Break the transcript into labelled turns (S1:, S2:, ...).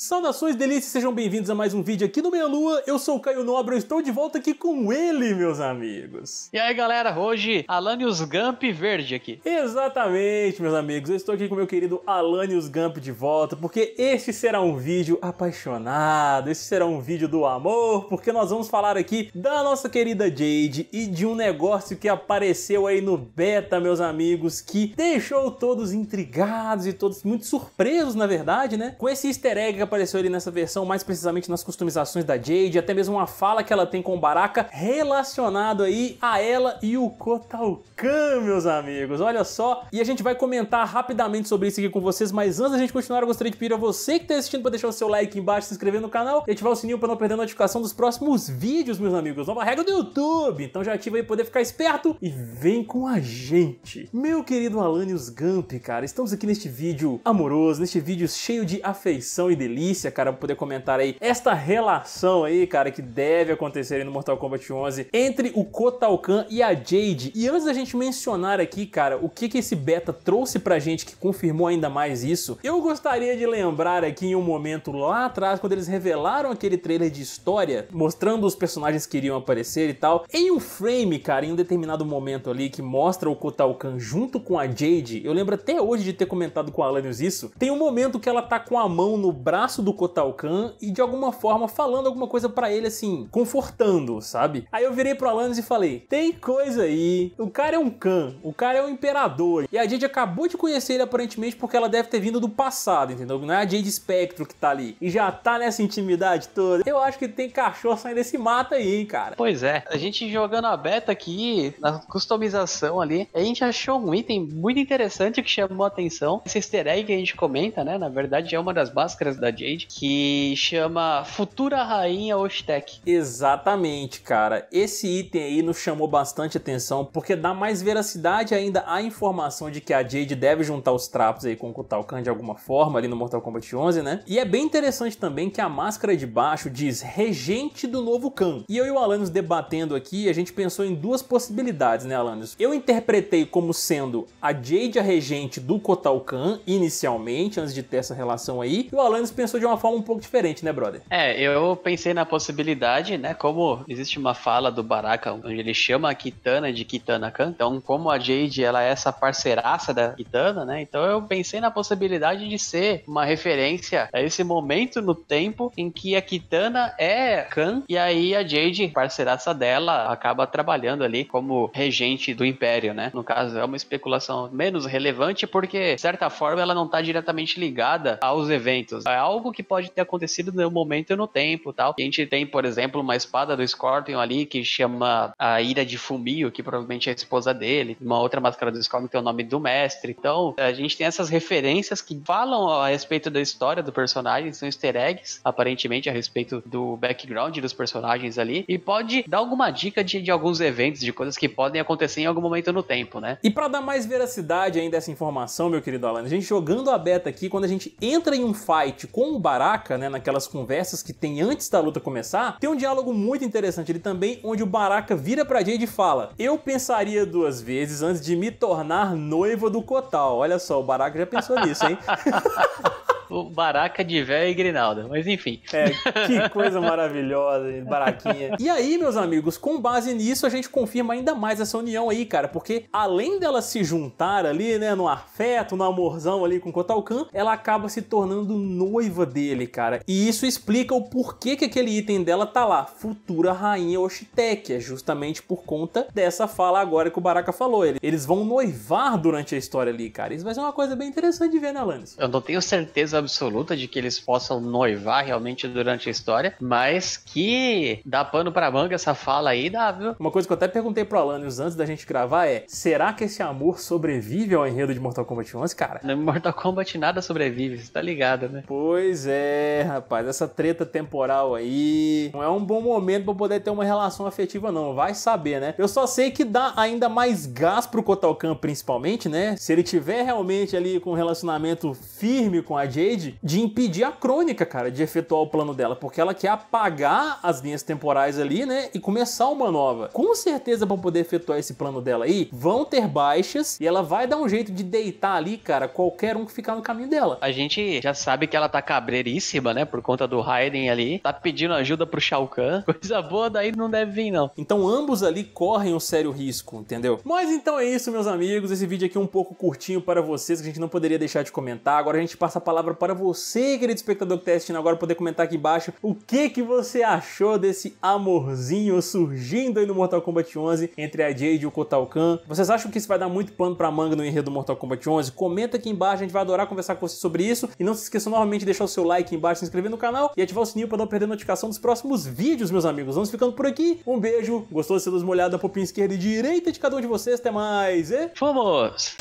S1: Saudações delícias, sejam bem-vindos a mais um vídeo aqui no Meia Lua. Eu sou o Caio Nobre, eu estou de volta aqui com ele, meus amigos. E aí, galera, hoje Alanios Gump verde aqui. Exatamente, meus amigos. Eu estou aqui com meu querido Alanios Gump de volta, porque este será um vídeo apaixonado, este será um vídeo do amor, porque nós vamos falar aqui da nossa querida Jade e de um negócio que apareceu aí no beta, meus amigos, que deixou todos intrigados e todos muito surpresos, na verdade, né? Com esse easter egg apareceu ali nessa versão, mais precisamente nas customizações da Jade, até mesmo uma fala que ela tem com o Baraka relacionado aí a ela e o Kotalkan, meus amigos. Olha só. E a gente vai comentar rapidamente sobre isso aqui com vocês, mas antes da gente continuar, eu gostaria de pedir a você que está assistindo para deixar o seu like embaixo, se inscrever no canal e ativar o sininho para não perder a notificação dos próximos vídeos, meus amigos. Nova regra do YouTube. Então já ativa aí para poder ficar esperto e vem com a gente. Meu querido Alanius Gamp, cara, estamos aqui neste vídeo amoroso, neste vídeo cheio de afeição e delícia delícia, cara, poder comentar aí esta relação aí, cara, que deve acontecer aí no Mortal Kombat 11 entre o Kotal Kahn e a Jade. E antes da gente mencionar aqui, cara, o que que esse beta trouxe pra gente que confirmou ainda mais isso, eu gostaria de lembrar aqui em um momento lá atrás, quando eles revelaram aquele trailer de história, mostrando os personagens que iriam aparecer e tal, em um frame, cara, em um determinado momento ali que mostra o Kotal Kahn junto com a Jade, eu lembro até hoje de ter comentado com a Alanios isso, tem um momento que ela tá com a mão no braço braço do Kotalkan e de alguma forma falando alguma coisa para ele assim, confortando, sabe? Aí eu virei pro Alanis e falei: "Tem coisa aí. O cara é um Khan, o cara é um imperador. E a Jade acabou de conhecer ele aparentemente porque ela deve ter vindo do passado, entendeu? Não é a Jade Spectro que tá ali e já tá nessa intimidade toda. Eu acho que tem cachorro saindo desse mata aí, cara. Pois é.
S2: A gente jogando a beta aqui na customização ali, a gente achou um item muito interessante que chamou a atenção. Esse easter egg que a gente comenta, né? Na verdade é uma das máscaras da Jade,
S1: que chama Futura Rainha Ostec. Exatamente, cara. Esse item aí nos chamou bastante atenção, porque dá mais veracidade ainda à informação de que a Jade deve juntar os trapos aí com o Kutalkan de alguma forma ali no Mortal Kombat 11, né? E é bem interessante também que a máscara de baixo diz Regente do Novo Khan. E eu e o Alanis debatendo aqui, a gente pensou em duas possibilidades, né, Alanis? Eu interpretei como sendo a Jade a regente do Kotal Khan inicialmente, antes de ter essa relação aí, e o Alanis pensou pensou de uma forma um pouco diferente, né, brother?
S2: É, eu pensei na possibilidade, né, como existe uma fala do Baraka onde ele chama a Kitana de Kitana Khan, então como a Jade, ela é essa parceiraça da Kitana, né, então eu pensei na possibilidade de ser uma referência a esse momento no tempo em que a Kitana é Khan e aí a Jade, parceiraça dela, acaba trabalhando ali como regente do Império, né, no caso é uma especulação menos relevante porque, de certa forma, ela não tá diretamente ligada aos eventos, é algo que pode ter acontecido no momento no tempo tal. A gente tem, por exemplo, uma espada do Scorpion ali que chama a ira de Fumio, que provavelmente é a esposa dele. Uma outra máscara do Scorpion tem o nome do mestre. Então, a gente tem essas referências que falam a respeito da história do personagem, são easter eggs, aparentemente, a respeito do background dos personagens ali. E pode dar alguma dica de, de
S1: alguns eventos, de coisas que podem acontecer em algum momento no tempo, né? E para dar mais veracidade ainda essa informação, meu querido Alan, a gente jogando a beta aqui, quando a gente entra em um fight com o Baraka, né, naquelas conversas que tem antes da luta começar, tem um diálogo muito interessante ali também, onde o Baraka vira pra Jade e fala: Eu pensaria duas vezes antes de me tornar noiva do Kotal. Olha só, o Baraka já pensou nisso, hein?
S2: Baraca de véia e grinalda. Mas enfim. É, que coisa maravilhosa, baraquinha.
S1: E aí, meus amigos, com base nisso, a gente confirma ainda mais essa união aí, cara. Porque além dela se juntar ali, né, no afeto, no amorzão ali com Kotalkan, ela acaba se tornando noiva dele, cara. E isso explica o porquê que aquele item dela tá lá. Futura rainha Oshitekia, é justamente por conta dessa fala agora que o Baraka falou. Eles vão noivar durante a história ali, cara. Isso vai ser uma coisa bem interessante de ver, né, Lannis?
S2: Eu não tenho certeza absoluta de que eles possam noivar realmente durante a história, mas que dá pano pra manga essa fala aí, dá,
S1: viu? Uma coisa que eu até perguntei pro Alanios antes da gente gravar é: será que esse amor sobrevive ao enredo de Mortal Kombat 11, cara? No Mortal Kombat nada sobrevive, você tá ligado, né? Pois é, rapaz, essa treta temporal aí não é um bom momento pra poder ter uma relação afetiva, não. Vai saber, né? Eu só sei que dá ainda mais gás pro Kotalkan, principalmente, né? Se ele tiver realmente ali com um relacionamento firme com a Jade de impedir a crônica, cara, de efetuar o plano dela, porque ela quer apagar as linhas temporais ali, né, e começar uma nova. Com certeza, para poder efetuar esse plano dela aí, vão ter baixas e ela vai dar um jeito de deitar ali, cara, qualquer um que ficar no caminho dela.
S2: A gente já sabe que ela tá cabreiríssima, né, por conta do Raiden ali, tá pedindo ajuda pro Shao Kahn, coisa boa daí não deve vir, não. Então
S1: ambos ali correm um sério risco, entendeu? Mas então é isso, meus amigos, esse vídeo aqui é um pouco curtinho para vocês, que a gente não poderia deixar de comentar. Agora a gente passa a palavra para você, querido espectador que está assistindo agora, poder comentar aqui embaixo o que, que você achou desse amorzinho surgindo aí no Mortal Kombat 11 entre a Jade e o Kotal Kahn. Vocês acham que isso vai dar muito pano a manga no enredo do Mortal Kombat 11? Comenta aqui embaixo, a gente vai adorar conversar com você sobre isso. E não se esqueçam novamente de deixar o seu like embaixo, se inscrever no canal e ativar o sininho para não perder notificação dos próximos vídeos, meus amigos. Vamos ficando por aqui. Um beijo, gostou de ser dos molhada, popinha esquerda e direita de cada um de vocês. Até mais e... Fomos!